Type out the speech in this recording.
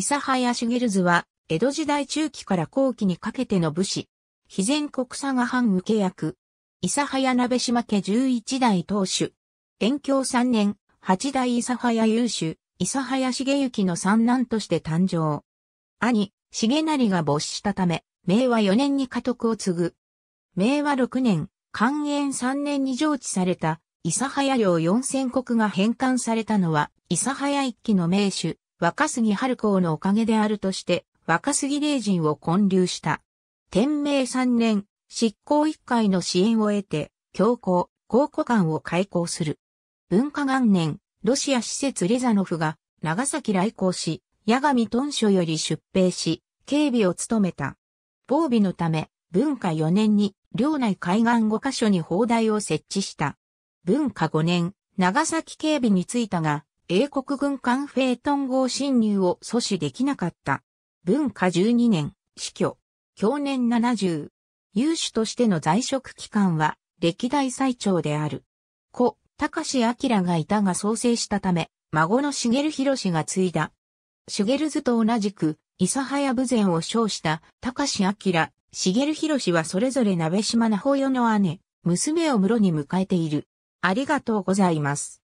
諫早茂図は、江戸時代中期から後期にかけての武士。非前国佐賀藩受け役。諫早鍋島家十一代当主。延享三年、八代諫早優秀、諫早重幸の三男として誕生。兄、重成が没したため、明和四年に家督を継ぐ。明和六年、寛延三年に上知された、諫早領四千国が返還されたのは、諫早一期の名手、若杉春光のおかげであるとして、若杉霊人を建立した。天明三年、執行一会の支援を得て、教皇、考古館を開校する。文化元年、ロシア施設レザノフが長崎来校し、八神屯書より出兵し、警備を務めた。防備のため、文化4年に、領内海岸5カ所に砲台を設置した。文化5年、長崎警備についたが、英国軍艦フェイトン号侵入を阻止できなかった。文化12年、死去。享年70。有志としての在職期間は歴代最長である。故、高志明がいたが創生したため、孫の茂弘が継いだ。茂図と同じく、諫早武前を称した高志明、茂弘はそれぞれ鍋島那保代の姉、娘を室に迎えている。ありがとうございます。